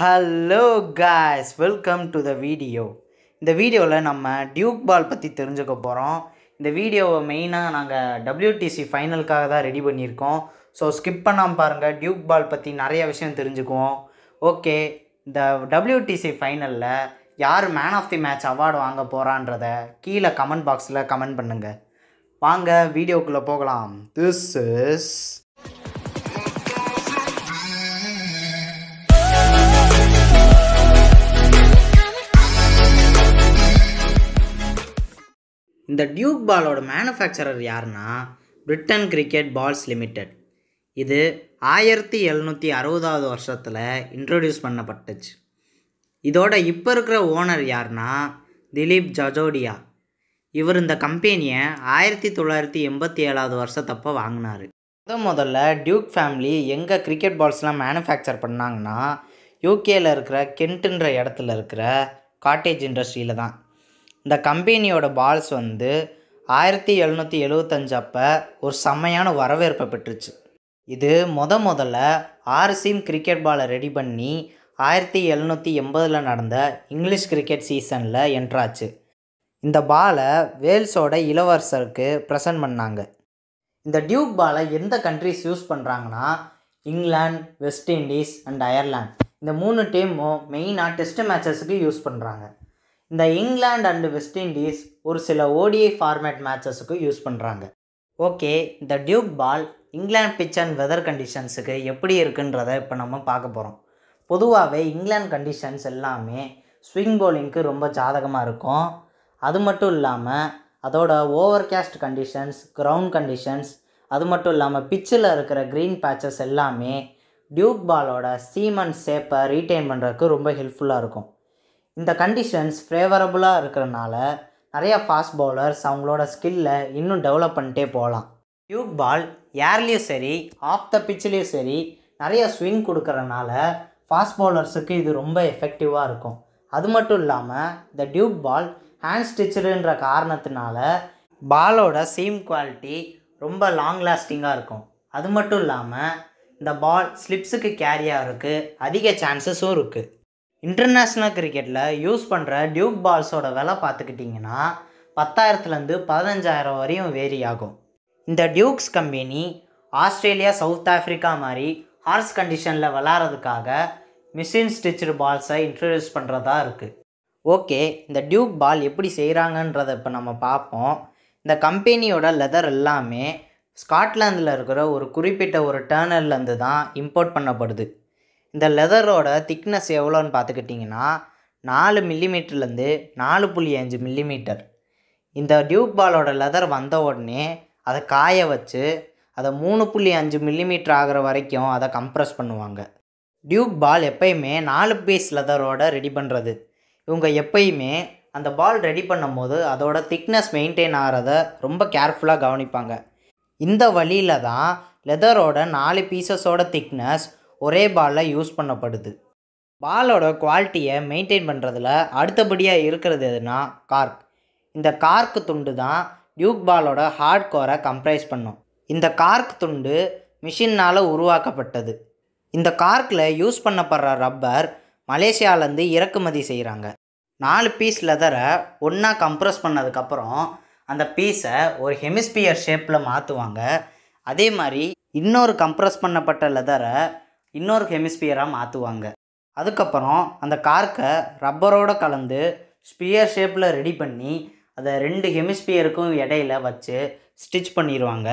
hello guys welcome to the video இந்த வீடியோவில் நம்ம டியூக் பால் பற்றி தெரிஞ்சுக்க போகிறோம் இந்த வீடியோவை மெயினாக நாங்கள் டபிள்யூடிசி ஃபைனலுக்காக தான் ரெடி பண்ணியிருக்கோம் ஸோ ஸ்கிப் பண்ணாமல் பாருங்கள் டியூக் பால் பற்றி நிறைய விஷயம் தெரிஞ்சுக்குவோம் ஓகே இந்த டபிள்யூடிசி ஃபைனலில் யார் man of the match award வாங்க போகிறான்றத கீழே கமெண்ட் பாக்ஸில் கமெண்ட் பண்ணுங்கள் வாங்க வீடியோக்குள்ளே போகலாம் திஸ் இஸ் இந்த டியூக் பாலோட மேனுஃபேக்சரர் யாருன்னா பிரிட்டன் கிரிக்கெட் பால்ஸ் லிமிடெட் இது ஆயிரத்தி எழுநூற்றி அறுபதாவது வருஷத்தில் இன்ட்ரொடியூஸ் பண்ணப்பட்டுச்சு இதோட இப்போ இருக்கிற ஓனர் யாருன்னா திலீப் ஜஜோடியா இவர் இந்த கம்பெனியை ஆயிரத்தி தொள்ளாயிரத்தி எண்பத்தி ஏழாவது வருஷத்தப்போ வாங்கினார் முத முதல்ல டியூக் ஃபேமிலி எங்கே கிரிக்கெட் பால்ஸ்லாம் மேனுஃபேக்சர் பண்ணாங்கன்னா யூகேயில் இருக்கிற கென்ட்டுன்ற இடத்துல இருக்கிற காட்டேஜ் இண்டஸ்ட்ரியில் தான் இந்த கம்பெனியோட பால்ஸ் வந்து ஆயிரத்தி எழுநூற்றி எழுவத்தஞ்சு அப்போ ஒரு செம்மையான வரவேற்பை பெற்றுச்சு இது முத முதல்ல ஆறு சீம் கிரிக்கெட் பாலை ரெடி பண்ணி ஆயிரத்தி எழுநூற்றி எண்பதில் நடந்த இங்கிலீஷ் கிரிக்கெட் சீசனில் என்ட்ராச்சு இந்த பாலை வேல்ஸோட இளவரசருக்கு ப்ரெசன்ட் பண்ணாங்க இந்த டியூக் பாலை எந்த கண்ட்ரிஸ் யூஸ் பண்ணுறாங்கன்னா England West Indies and Ireland இந்த மூணு டீமும் மெயினாக டெஸ்ட் மேட்சஸுக்கு யூஸ் பண்ணுறாங்க இந்த இங்கிலாந்து அண்டு வெஸ்ட் இண்டீஸ் ஒரு சில ஓடிஐ ஃபார்மேட் மேட்சஸுக்கு யூஸ் பண்ணுறாங்க ஓகே இந்த Duke ball England pitch and weather கண்டிஷன்ஸுக்கு எப்படி இருக்குன்றத இப்போ நம்ம பார்க்க போகிறோம் பொதுவாகவே இங்கிலாந்து கண்டிஷன்ஸ் எல்லாமே ஸ்விங் போலிங்க்கு ரொம்ப ஜாதகமாக இருக்கும் அது மட்டும் இல்லாமல் அதோட overcast conditions ground conditions அது மட்டும் இல்லாமல் பிச்சில் இருக்கிற க்ரீன் பேச்சஸ் எல்லாமே டியூக் பாலோட சீமன் சேப்பை ரீட்டைன் பண்ணுறதுக்கு ரொம்ப ஹெல்ப்ஃபுல்லாக இருக்கும் இந்த கண்டிஷன்ஸ் ஃபேவரபுளாக இருக்கிறனால நிறையா ஃபாஸ்ட் பவுலர்ஸ் அவங்களோட ஸ்கில்லை இன்னும் டெவலப் பண்ணிட்டே போகலாம் டியூப் பால் ஏர்லேயும் சரி ஆஃப் த பிச்சிலையும் சரி நிறைய ஸ்விங் கொடுக்கறனால ஃபாஸ்ட் பவுலர்ஸுக்கு இது ரொம்ப எஃபெக்டிவாக இருக்கும் அது மட்டும் இல்லாமல் இந்த டியூப் பால் ஹேண்ட் ஸ்டிச்சருன்ற காரணத்தினால பாலோட சீம் குவாலிட்டி ரொம்ப லாங் லாஸ்டிங்காக இருக்கும் அது மட்டும் இல்லாமல் இந்த பால் ஸ்லிப்ஸுக்கு கேரியாக இருக்குது அதிக சான்சஸும் இருக்குது இன்டர்நேஷ்னல் கிரிக்கெட்டில் யூஸ் பண்ணுற டியூப் பால்ஸோட விலை பார்த்துக்கிட்டிங்கன்னா பத்தாயிரத்துலேருந்து பதினஞ்சாயிரம் வரையும் வேரி ஆகும் இந்த Dukes company Australia South Africa மாதிரி ஹார்ஸ் கண்டிஷனில் விளாட்றதுக்காக மிஷின் ஸ்டிச்சு பால்ஸை இன்ட்ரடியூஸ் பண்ணுறதா இருக்குது ஓகே இந்த டியூப் பால் எப்படி செய்கிறாங்கன்றத இப்போ நம்ம பார்ப்போம் இந்த கம்பெனியோட லெதர் எல்லாமே ஸ்காட்லாந்தில் இருக்கிற ஒரு குறிப்பிட்ட ஒரு டேர்னர்லேருந்து தான் இம்போர்ட் பண்ணப்படுது இந்த லெதரோட திக்னஸ் எவ்வளோன்னு பார்த்துக்கிட்டிங்கன்னா நாலு மில்லிமீட்டர்லேருந்து நாலு புள்ளி அஞ்சு மில்லிமீட்டர் இந்த டியூப் பாலோட லெதர் வந்த உடனே அதை காய வச்சு அதை மூணு புள்ளி அஞ்சு மில்லிமீட்டர் ஆகிற வரைக்கும் அதை கம்ப்ரெஸ் பண்ணுவாங்க டியூப் பால் எப்பயுமே நாலு பீஸ் லெதரோட ரெடி பண்ணுறது இவங்க எப்பயுமே அந்த பால் ரெடி பண்ணும்போது அதோட திக்னஸ் மெயின்டைன் ஆகிறத ரொம்ப கேர்ஃபுல்லாக கவனிப்பாங்க இந்த வழியில் தான் லெதரோட நாலு பீசஸோட திக்னஸ் ஒரே பாலில் யூஸ் பண்ணப்படுது பாலோட குவாலிட்டியை மெயின்டைன் பண்ணுறதுல அடுத்தபடியாக இருக்கிறது எதுனா கார்க் இந்த கார்க் துண்டு தான் டியூக் பாலோட ஹார்ட் கோரை கம்ப்ரைஸ் பண்ணும் இந்த கார்க் துண்டு மிஷினால் உருவாக்கப்பட்டது இந்த கார்க்கில் யூஸ் பண்ணப்படுற ரப்பர் மலேசியாவிலேருந்து இறக்குமதி செய்கிறாங்க நாலு பீஸ் லெதரை ஒன்றா கம்ப்ரஸ் பண்ணதுக்கப்புறம் அந்த பீஸை ஒரு ஹெமிஸ்பியர் ஷேப்பில் மாற்றுவாங்க அதே மாதிரி இன்னொரு கம்ப்ரஸ் பண்ணப்பட்ட லெதரை இன்னொரு ஹெமிஸ்பியராக மாற்றுவாங்க அதுக்கப்புறம் அந்த கார்க்கை ரப்பரோடு கலந்து ஸ்பியர் ஷேப்பில் ரெடி பண்ணி அதை ரெண்டு ஹெமிஸ்பியருக்கும் இடையில வச்சு ஸ்டிச் பண்ணிடுவாங்க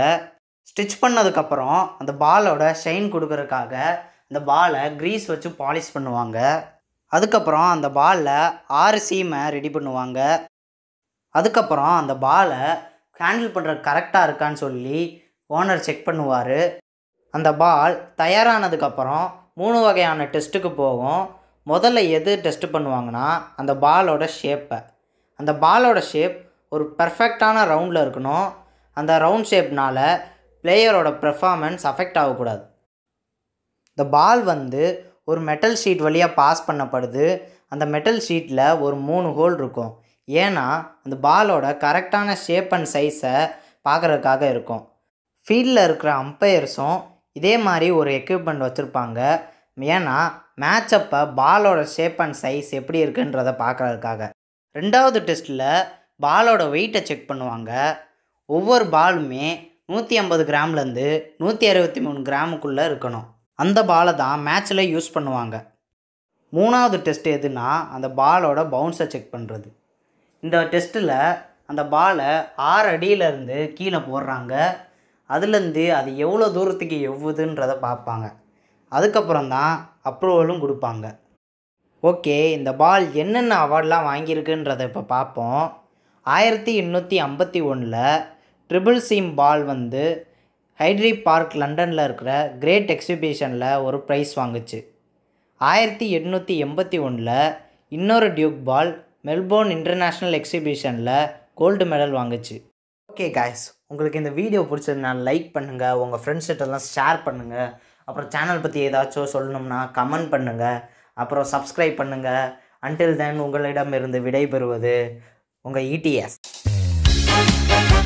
ஸ்டிச் பண்ணதுக்கப்புறம் அந்த பாலோட ஷைன் கொடுக்கறதுக்காக அந்த பாலை க்ரீஸ் வச்சு பாலிஷ் பண்ணுவாங்க அதுக்கப்புறம் அந்த பாலில் ஆறு சீமை ரெடி பண்ணுவாங்க அதுக்கப்புறம் அந்த பாலை ஹேண்டில் பண்ணுறது கரெக்டாக இருக்கான்னு சொல்லி ஓனர் செக் பண்ணுவார் அந்த பால் தயாரானதுக்கப்புறம் மூணு வகையான டெஸ்ட்டுக்கு போகும் முதல்ல எது டெஸ்ட் பண்ணுவாங்கன்னா அந்த பாலோட ஷேப்பை அந்த பாலோட ஷேப் ஒரு பர்ஃபெக்டான ரவுண்டில் இருக்கணும் அந்த ரவுண்ட் ஷேப்னால் பிளேயரோட பெர்ஃபார்மன்ஸ் அஃபெக்ட் ஆகக்கூடாது இந்த பால் வந்து ஒரு மெட்டல் ஷீட் வழியாக பாஸ் பண்ணப்படுது அந்த மெட்டல் ஷீட்டில் ஒரு மூணு ஹோல் இருக்கும் ஏன்னா அந்த பாலோட கரெக்டான ஷேப் அண்ட் சைஸை பார்க்குறதுக்காக இருக்கும் ஃபீல்டில் இருக்கிற அம்பையர்ஸும் இதே மாதிரி ஒரு எக்யூப்மெண்ட் வச்சுருப்பாங்க ஏன்னா மேட்சப்பை பாலோட ஷேப் அண்ட் சைஸ் எப்படி இருக்குன்றத பார்க்குறதுக்காக ரெண்டாவது டெஸ்ட்டில் பாலோட வெயிட்டை செக் பண்ணுவாங்க ஒவ்வொரு பாலுமே நூற்றி ஐம்பது கிராம்லேருந்து நூற்றி அறுபத்தி மூணு கிராமுக்குள்ளே இருக்கணும் அந்த பாலை தான் மேட்ச்சில் யூஸ் பண்ணுவாங்க மூணாவது டெஸ்ட் எதுனா அந்த பாலோட பவுன்ஸை செக் பண்ணுறது இந்த டெஸ்ட்டில் அந்த பாலை ஆறு அடியிலேருந்து கீழே போடுறாங்க அதுலேருந்து அது எவ்வளோ தூரத்துக்கு எவ்வுதுன்றதை பார்ப்பாங்க அதுக்கப்புறம் தான் அப்ரூவலும் கொடுப்பாங்க ஓகே இந்த பால் என்னென்ன அவார்ட்லாம் வாங்கியிருக்குன்றதை இப்போ பார்ப்போம் ஆயிரத்தி எண்ணூற்றி ஐம்பத்தி ஒன்றில் ட்ரிபிள் சீம் பால் வந்து ஹைட்ரி பார்க் லண்டனில் இருக்கிற கிரேட் எக்ஸிபிஷனில் ஒரு ப்ரைஸ் வாங்குச்சு ஆயிரத்தி எண்ணூற்றி எண்பத்தி ஒன்றில் இன்னொரு டியூக் பால் மெல்போர்ன் இன்டர்நேஷ்னல் எக்ஸிபிஷனில் கோல்டு மெடல் வாங்குச்சு ஓகே காய்ஸ் உங்களுக்கு இந்த வீடியோ பிடிச்சதுனா லைக் பண்ணுங்கள் உங்கள் ஃப்ரெண்ட்ஸ் எல்லாம் ஷேர் பண்ணுங்கள் அப்புறம் சேனல் பற்றி ஏதாச்சும் சொல்லணும்னா கமெண்ட் பண்ணுங்கள் அப்புறம் சப்ஸ்கிரைப் பண்ணுங்கள் அன்டில் தென் உங்களிடமிருந்து விடைபெறுவது உங்கள் இடிஎஸ் e